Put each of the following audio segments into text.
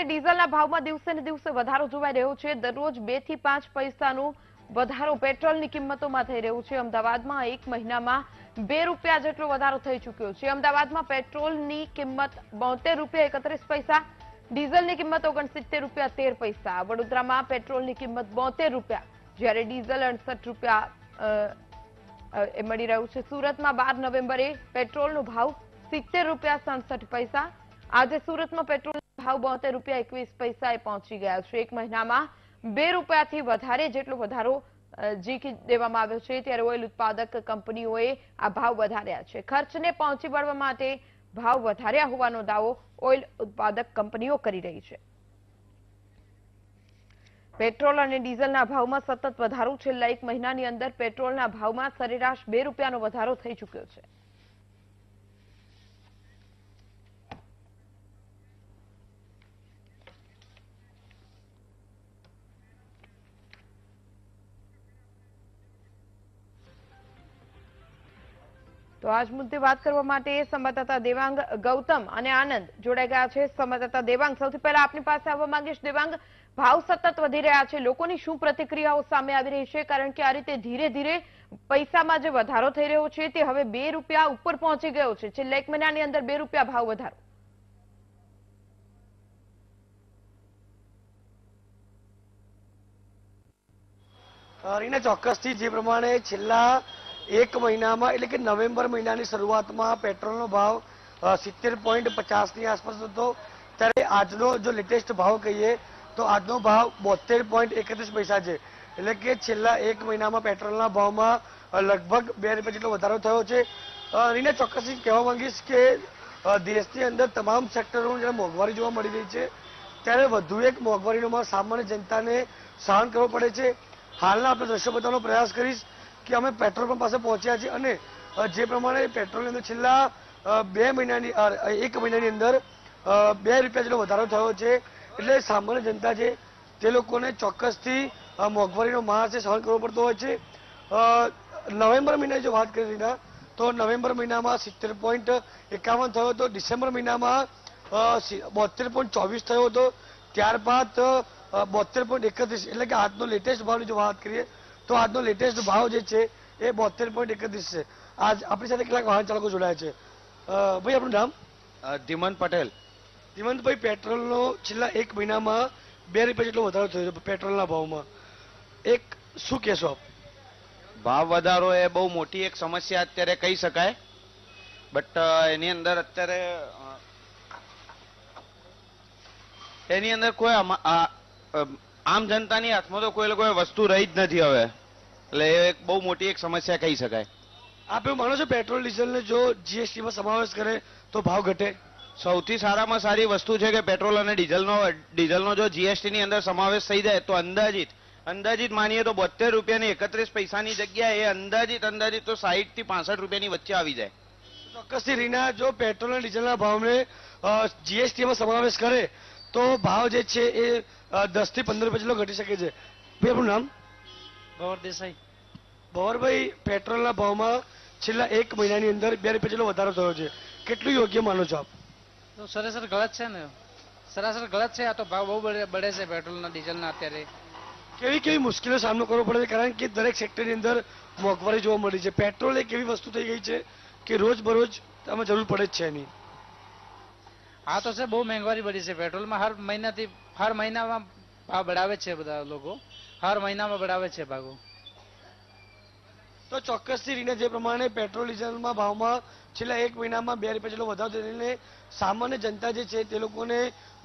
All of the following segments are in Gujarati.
સાથે ડીઝલના ભાવમાં દિવસે ને દિવસે વધારો જોવાઈ રહ્યો છે દરરોજ બે થી પાંચ પૈસાનું વધારો પેટ્રોલની કિંમતોમાં થઈ રહ્યું છે અમદાવાદમાં એક મહિનામાં બે રૂપિયા જેટલો વધારો થઈ ચૂક્યો છે અમદાવાદમાં પેટ્રોલની કિંમત બોતેર રૂપિયા એકત્રીસ પૈસા ડીઝલની કિંમત ઓગણસિત્તેર રૂપિયા તેર પૈસા વડોદરામાં પેટ્રોલની કિંમત બોતેર રૂપિયા જ્યારે ડીઝલ અડસઠ રૂપિયા એ મળી રહ્યું છે સુરતમાં બાર નવેમ્બરે પેટ્રોલનો ભાવ સિત્તેર રૂપિયા સડસઠ પૈસા આજે સુરતમાં પેટ્રોલ ભાવ બોતેર રૂપિયા એકવીસ પૈસાએ પહોંચી ગયા છે એક મહિનામાં બે રૂપિયાથી વધારે જેટલો વધારો ઝીકી દેવામાં આવ્યો છે ત્યારે ઓઇલ ઉત્પાદક કંપનીઓએ આ ભાવ વધાર્યા છે ખર્ચને પહોંચી વળવા માટે ભાવ વધાર્યા હોવાનો દાવો ઓઇલ ઉત્પાદક કંપનીઓ કરી રહી છે પેટ્રોલ અને ડીઝલના ભાવમાં સતત વધારો છેલ્લા એક મહિનાની અંદર પેટ્રોલના ભાવમાં સરેરાશ બે રૂપિયાનો વધારો થઈ ચુક્યો છે તો આજ મુદ્દે વાત કરવા માટે સંવાદદાતા દેવાંગ ગૌતમ અને આનંદ જોડાઈ ગયા છે સંવાદદાતા દેવાંગ સૌથી પહેલા આપની પાસે આવવા માંગીશ દેવાંગ ભાવ સતત વધી રહ્યા છે લોકોની શું પ્રતિક્રિયાઓ સામે આવી રહી છે કારણ કે આ રીતે ધીરે ધીરે પૈસામાં જે વધારો થઈ રહ્યો છે તે હવે બે રૂપિયા ઉપર પહોંચી ગયો છે છેલ્લા એક મહિનાની અંદર બે રૂપિયા ભાવ વધારો રીના ચોક્કસથી જે પ્રમાણે છેલ્લા એક મહિનામાં એટલે કે નવેમ્બર મહિનાની શરૂઆતમાં પેટ્રોલનો ભાવ સિત્તેર પોઈન્ટ પચાસની આસપાસ હતો ત્યારે આજનો જો લેટેસ્ટ ભાવ કહીએ તો આજનો ભાવ બોતેર પોઈન્ટ એકત્રીસ પૈસા છે એટલે કે છેલ્લા એક મહિનામાં પેટ્રોલના ભાવમાં લગભગ બે રૂપિયા જેટલો વધારો થયો છે અને ચોક્કસથી કહેવા માંગીશ કે દેશની અંદર તમામ સેક્ટરોમાં જ્યારે મોંઘવારી જોવા મળી રહી છે ત્યારે વધુ એક મોંઘવારીનો સામાન્ય જનતાને સહન કરવો પડે છે હાલના આપણે દ્રશ્યો બતાવવાનો પ્રયાસ કરીશ કે અમે પેટ્રોલ પંપ પાસે પહોંચ્યા છીએ અને જે પ્રમાણે પેટ્રોલની અંદર છેલ્લા બે મહિનાની એક મહિનાની અંદર બે રૂપિયા જેટલો વધારો થયો છે એટલે સામાન્ય જનતા છે તે લોકોને ચોક્કસથી મોંઘવારીનો માર સહન કરવો પડતો હોય છે નવેમ્બર મહિનાની જો વાત કરી રહ્યા તો નવેમ્બર મહિનામાં સિત્તેર પોઈન્ટ એકાવન થયો હતો ડિસેમ્બર મહિનામાં બોતેર પોઈન્ટ ચોવીસ થયો હતો ત્યારબાદ બોતેર પોઈન્ટ એકત્રીસ એટલે કે આજનો લેટેસ્ટ ભાવની જો વાત કરીએ તો આજનો લેટેસ્ટ ભાવ જે છે એ બોતેર પોઈન્ટ એકત્રીસ છે આજ આપણી સાથે કેટલાક વાહન ચાલકો જોડાયા છે ભાઈ આપણું નામ ધીમંત પટેલ ધીમંતભાઈ પેટ્રોલનો છેલ્લા એક મહિનામાં બે રૂપિયા જેટલો વધારો થયો છે પેટ્રોલના ભાવમાં એક શું કહેશો આપ ભાવ વધારો એ બહુ મોટી એક સમસ્યા અત્યારે કહી શકાય બટ એની અંદર અત્યારે એની અંદર કોઈ આમ જનતાની હાથમાં તો કોઈ લોકોએ વસ્તુ રહી જ નથી હવે એટલે એક બહુ મોટી એક સમસ્યા કહી શકાય આપ એવું માનો છો પેટ્રોલ ડીઝલને જો જીએસટીમાં સમાવેશ કરે તો ભાવ ઘટે સૌથી સારામાં સારી વસ્તુ છે કે પેટ્રોલ અને ડીઝલનો ડીઝલનો જો જીએસટીની અંદર સમાવેશ થઈ જાય તો અંદાજિત અંદાજિત માનીએ તો બોતેર રૂપિયાની એકત્રીસ પૈસાની જગ્યાએ અંદાજિત અંદાજિત તો સાહીઠ થી પાસઠ રૂપિયાની વચ્ચે આવી જાય ચોક્કસથી રીના જો પેટ્રોલ અને ડીઝલના ભાવને જીએસટીમાં સમાવેશ કરે તો ભાવ જે છે એ દસથી પંદર રૂપિયા જેટલો ઘટી શકે છે આપણું નામ ગૌર દેસાઈ ગૌરભાઈ પેટ્રોલના ભાવમાં છેલ્લા એક મહિનાની અંદર બે રૂપિયા જેટલો વધારો થયો છે કેટલું યોગ્ય માનો છો આપ તો સરેસર ગલત છે ને સરાસર ગલત છે આ તો ભાવ બહુ બળે છે પેટ્રોલના ના અત્યારે કેવી કેવી મુશ્કેલીનો સામનો કરવો પડે છે કારણ કે દરેક સેક્ટરની અંદર મોંઘવારી જોવા મળી છે પેટ્રોલ એક એવી વસ્તુ થઈ ગઈ છે કે રોજ બરોજ આમાં જરૂર પડે જ છે એની આ તો છે બહુ મોંઘવારી બળી છે પેટ્રોલમાં હર મહિનાથી હર મહિનામાં ભાવ બઢાવે છે બધા લોકો હર મહિનામાં બઢાવે છે ભાગો તો ચોક્કસથી રીને જે પ્રમાણે પેટ્રોલ ડીઝલના ભાવમાં છેલ્લા એક મહિનામાં બે રૂપિયા જેટલો વધારો થઈને સામાન્ય જનતા જે છે તે લોકોને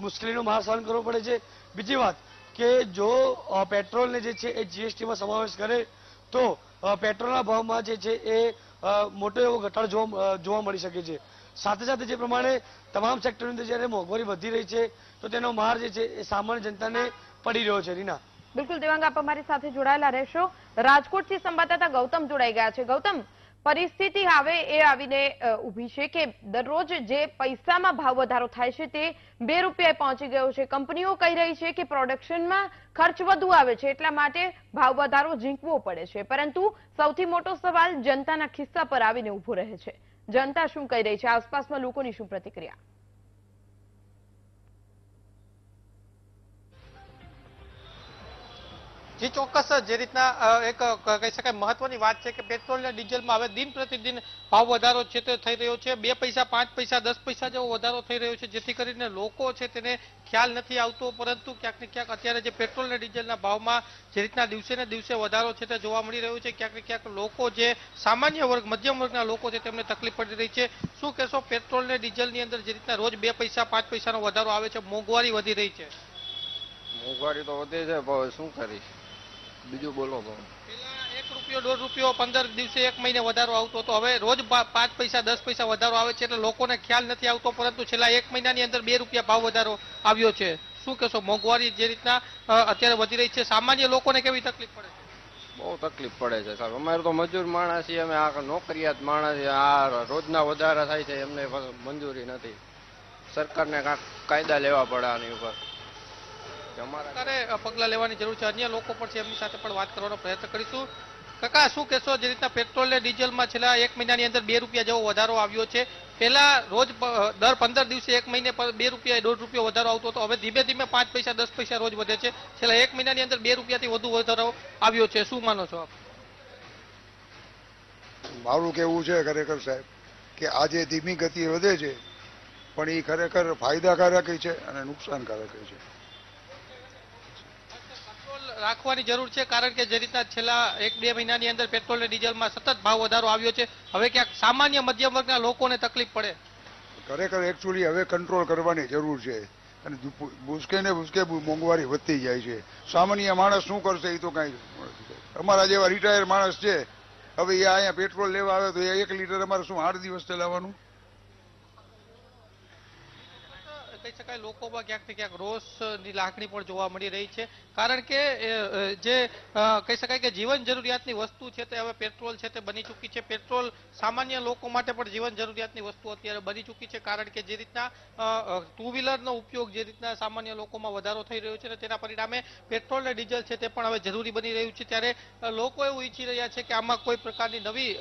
મુશ્કેલીનો માર સહન કરવો પડે છે બીજી વાત કે જો પેટ્રોલને જે છે એ જીએસટીમાં સમાવેશ કરે તો પેટ્રોલના ભાવમાં જે છે એ મોટો એવો ઘટાડો જોવા મળી શકે છે સાથે સાથે જે પ્રમાણે તમામ સેક્ટરની અંદર જ્યારે મોંઘવારી વધી રહી છે તો તેનો માર જે છે એ સામાન્ય જનતાને પડી રહ્યો છે રીના બિલકુલ દેવાંગ આપ અમારી સાથે જોડાયેલા રહેશો રાજકોટથી સંવાદદાતા ગૌતમ જોડાઈ ગયા છે ગૌતમ પરિસ્થિતિ હવે એ આવીને ઊભી છે કે દરરોજ જે પૈસામાં ભાવ વધારો થાય છે તે બે રૂપિયાએ પહોંચી ગયો છે કંપનીઓ કહી રહી છે કે પ્રોડક્શનમાં ખર્ચ વધુ આવે છે એટલા માટે ભાવ વધારો ઝીંકવો પડે છે પરંતુ સૌથી મોટો સવાલ જનતાના ખિસ્સા પર આવીને ઊભો રહે છે જનતા શું કહી રહી છે આસપાસમાં લોકોની શું પ્રતિક્રિયા જે ચોક્કસ જે રીતના એક કહી શકાય મહત્વની વાત છે કે પેટ્રોલ અને ડીઝલમાં હવે દિન પ્રતિદિન ભાવ વધારો છે તે થઈ રહ્યો છે બે પૈસા પાંચ પૈસા દસ પૈસા જેવો વધારો થઈ રહ્યો છે જેથી કરીને લોકો છે તેને ખ્યાલ નથી આવતો પરંતુ ક્યાંક ક્યાંક અત્યારે જે પેટ્રોલ અને ડીઝલના ભાવમાં જે રીતના દિવસે ને દિવસે વધારો છે તે જોવા મળી રહ્યો છે ક્યાંક ક્યાંક લોકો જે સામાન્ય વર્ગ મધ્યમ વર્ગના લોકો છે તેમને તકલીફ પડી રહી છે શું કહેશો પેટ્રોલ ને ડીઝલની અંદર જે રીતના રોજ બે પૈસા પાંચ પૈસાનો વધારો આવે છે મોંઘવારી વધી રહી છે મોંઘવારી તો વધે છે ભાવ શું કરીશ બીજું બોલો એક રૂપિયો દોઢ રૂપિયો પંદર દિવસે એક મહિને વધારો આવતો હતો હવે રોજ પાંચ પૈસા દસ પૈસા વધારો આવે છે એટલે લોકોને ખ્યાલ નથી આવતો પરંતુ છેલ્લા એક મહિનાની અંદર બે રૂપિયા ભાવ વધારો આવ્યો છે શું કહેશો મોંઘવારી જે રીતના અત્યારે વધી રહી છે સામાન્ય લોકોને કેવી તકલીફ પડે છે બહુ તકલીફ પડે છે સાહેબ અમારે તો મજૂર માણસ છીએ અમે આ નોકરિયાત માણસ આ રોજના વધારા થાય છે એમને મંજૂરી નથી સરકારને કાંઈક કાયદા લેવા પડે આની ઉપર અત્યારે પગલાં લેવાની જરૂર છે અન્ય લોકો પણ છે એમની સાથે પણ વાત કરવાનો પ્રયત્ન કરીશું કાકા શું કહેશો જે રીતના પેટ્રોલ ને ડીઝલમાં છેલ્લા એક મહિનાની અંદર બે રૂપિયા જેવો વધારો આવ્યો છે પહેલા રોજ દર પંદર દિવસે એક મહિને પર બે રૂપિયા દોઢ રૂપિયા વધારો આવતો હતો હવે ધીમે ધીમે પાંચ પૈસા દસ પૈસા રોજ વધે છે છેલ્લા એક મહિનાની અંદર બે રૂપિયાથી વધુ વધારો આવ્યો છે શું માનો છો આપ મારું કેવું છે ખરેખર સાહેબ કે આજે ધીમી ગતિ વધે છે પણ એ ખરેખર ફાયદાકારક છે અને નુકસાનકારક છે રાખવાની જરૂર છે કારણ કે જે રીતના છેલ્લા એક બે મહિનાની અંદર પેટ્રોલ અને ડીઝલમાં સતત ભાવ વધારો આવ્યો છે હવે ક્યાંક સામાન્ય મધ્યમ વર્ગના લોકોને તકલીફ પડે ખરેખર એકચ્યુઅલી હવે કંટ્રોલ કરવાની જરૂર છે અને ભૂસકે ને ભૂસકે મોંઘવારી વધતી જાય છે સામાન્ય માણસ શું કરશે એ તો કાંઈ અમારા જેવા રિટાયર માણસ છે હવે એ અહીંયા પેટ્રોલ લેવા આવે તો એક લીટર અમારે શું આઠ દિવસ ચલાવવાનું કહી શકાય લોકોમાં ક્યાંક ને ક્યાંક રોષની લાગણી પણ જોવા મળી રહી છે કારણ કે જે કહી શકાય કે જીવન જરૂરિયાતની વસ્તુ છે તે હવે પેટ્રોલ છે તે બની ચૂકી છે પેટ્રોલ સામાન્ય લોકો માટે પણ જીવન જરૂરિયાતની વસ્તુ અત્યારે બની ચૂકી છે કારણ કે જે રીતના ટુ વ્હીલરનો ઉપયોગ જે રીતના સામાન્ય લોકોમાં વધારો થઈ રહ્યો છે અને તેના પરિણામે પેટ્રોલ અને ડીઝલ છે તે પણ હવે જરૂરી બની રહ્યું છે ત્યારે લોકો એવું ઈચ્છી રહ્યા છે કે આમાં કોઈ પ્રકારની નવી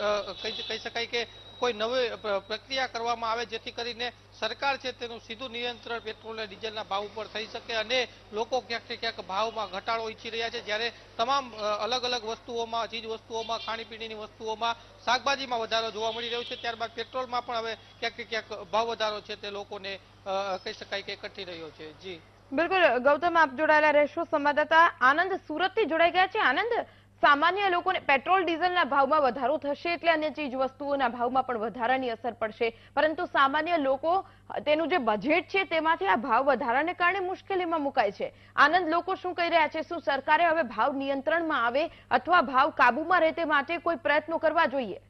કહી શકાય કે કોઈ નવી પ્રક્રિયા કરવામાં આવે જેથી કરીને સરકાર છે તેનું સીધું નિયંત્રણ પેટ્રોલ અને ડીઝલના ભાવ ઉપર થઈ શકે અને લોકો ક્યાંક ને ક્યાંક ભાવમાં ઘટાડો ઈચ્છી રહ્યા છે જ્યારે તમામ અલગ અલગ વસ્તુઓમાં ચીજ વસ્તુઓમાં ખાણીપીણીની વસ્તુઓમાં શાકભાજીમાં વધારો જોવા મળી રહ્યો છે ત્યારબાદ પેટ્રોલમાં પણ હવે ક્યાંક ને ક્યાંક ભાવ વધારો છે તે લોકોને કહી શકાય કે કઠી રહ્યો છે જી બિલકુલ ગૌતમ આપ જોડાયેલા રહેશો સંવાદદાતા આનંદ સુરતથી જોડાઈ ગયા છે આનંદ સામાન્ય લોકોને પેટ્રોલ ડીઝલના ભાવમાં વધારો થશે એટલે અન્ય ચીજ વસ્તુઓના ભાવમાં પણ વધારાની અસર પડશે પરંતુ સામાન્ય લોકો તેનું જે બજેટ છે તેમાંથી આ ભાવ વધારાને કારણે મુશ્કેલીમાં મુકાય છે આનંદ લોકો શું કહી રહ્યા છે શું સરકારે હવે ભાવ નિયંત્રણમાં આવે અથવા ભાવ કાબુમાં રહે તે માટે કોઈ પ્રયત્નો કરવા જોઈએ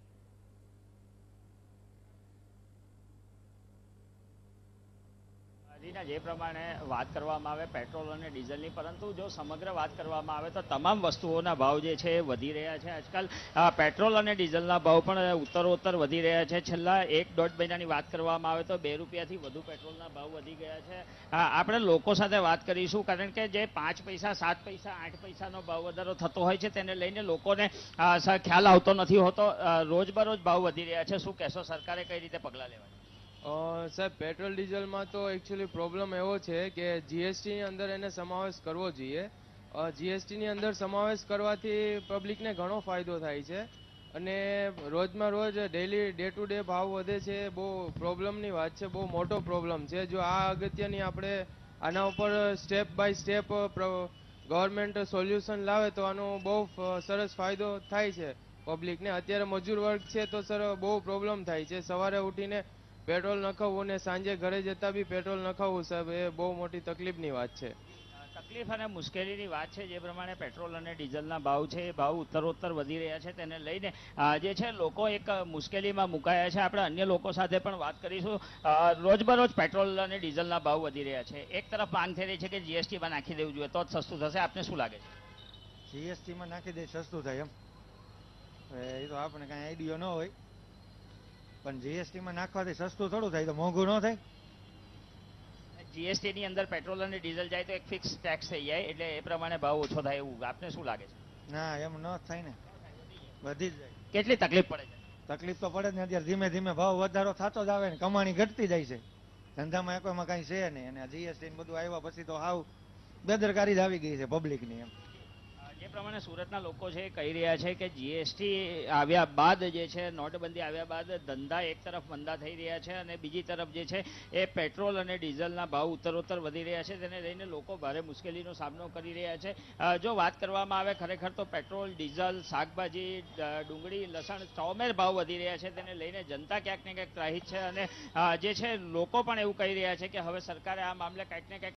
દીના જે પ્રમાણે વાત કરવામાં આવે પેટ્રોલ અને ડીઝલની પરંતુ જો સમગ્ર વાત કરવામાં આવે તો તમામ વસ્તુઓના ભાવ જે છે એ વધી રહ્યા છે આજકાલ પેટ્રોલ અને ડીઝલના ભાવ પણ ઉત્તરોત્તર વધી રહ્યા છે છેલ્લા એક દોઢ મહિનાની વાત કરવામાં આવે તો બે રૂપિયાથી વધુ પેટ્રોલના ભાવ વધી ગયા છે આપણે લોકો સાથે વાત કરીશું કારણ કે જે પાંચ પૈસા સાત પૈસા આઠ પૈસાનો ભાવ વધારો થતો હોય છે તેને લઈને લોકોને ખ્યાલ આવતો નથી હોતો રોજબરોજ ભાવ વધી રહ્યા છે શું કહેશો સરકારે કઈ રીતે પગલાં લેવાય સાહેબ પેટ્રોલ ડીઝલમાં તો એકચ્યુઅલી પ્રોબ્લેમ એવો છે કે જીએસટીની અંદર એને સમાવેશ કરવો જોઈએ જીએસટીની અંદર સમાવેશ કરવાથી પબ્લિકને ઘણો ફાયદો થાય છે અને રોજમાં રોજ ડેલી ડે ટુ ડે ભાવ વધે છે બહુ પ્રોબ્લેમની વાત છે બહુ મોટો પ્રોબ્લેમ છે જો આ અગત્યની આપણે આના ઉપર step by step government solution લાવે તો આનો બહુ સરસ ફાયદો થાય છે પબ્લિકને અત્યારે મજૂર વર્ગ છે તો સર બહુ પ્રોબ્લેમ થાય છે સવારે ઉઠીને પેટ્રોલ નખાવવું ને સાંજે ઘરે જતા બી પેટ્રોલ નખાવવું સાહેબ એ બહુ મોટી તકલીફની વાત છે તકલીફ અને મુશ્કેલીની વાત છે જે પ્રમાણે પેટ્રોલ અને ડીઝલના ભાવ છે એ ભાવ ઉત્તરોત્તર વધી રહ્યા છે તેને લઈને જે છે લોકો એક મુશ્કેલીમાં મુકાયા છે આપણે અન્ય લોકો સાથે પણ વાત કરીશું રોજબરોજ પેટ્રોલ અને ડીઝલના ભાવ વધી રહ્યા છે એક તરફ માંગ થઈ રહી છે કે જીએસટીમાં નાખી દેવું જોઈએ તો જ સસ્તું થશે આપને શું લાગે છે જીએસટીમાં નાખી દે સસ્તું થાય એમ એ તો આપણે કાંઈ આઈડિયો ન હોય પણ જીએસટીમાં નાખવાથી સસ્તું થોડું થાય તો મોંઘું ન થાય જીએસટી ની અંદર પેટ્રોલ અને ડીઝલ જાય તો એક ફિક્સ ટેક્સ થઈ જાય એટલે એ પ્રમાણે ભાવ ઓછો થાય એવું આપને શું લાગે છે ના એમ ન થાય ને વધી જ જાય કેટલી તકલીફ પડે છે તકલીફ તો પડે જ ને અત્યારે ધીમે ધીમે ભાવ વધારો થતો જ આવે ને કમાણી ઘટતી જાય છે ધંધામાં એકોમાં કાંઈ છે નહીં અને જીએસટી ને બધું આવ્યા પછી તો હાવ બેદરકારી જ આવી ગઈ છે પબ્લિકની એમ પ્રમાણે સુરતના લોકો છે કહી રહ્યા છે કે જીએસટી આવ્યા બાદ જે છે નોટબંધી આવ્યા બાદ ધંધા એક તરફ મંદા થઈ રહ્યા છે અને બીજી તરફ જે છે એ પેટ્રોલ અને ડીઝલના ભાવ ઉત્તરોત્તર વધી રહ્યા છે તેને લઈને લોકો ભારે મુશ્કેલીનો સામનો કરી રહ્યા છે જો વાત કરવામાં આવે ખરેખર તો પેટ્રોલ ડીઝલ શાકભાજી ડુંગળી લસણ ચોમેર ભાવ વધી રહ્યા છે તેને લઈને જનતા ક્યાંક ને ક્યાંક ત્રાહિત છે અને જે છે લોકો પણ એવું કહી રહ્યા છે કે હવે સરકારે આ મામલે કંઈક ને કંઈક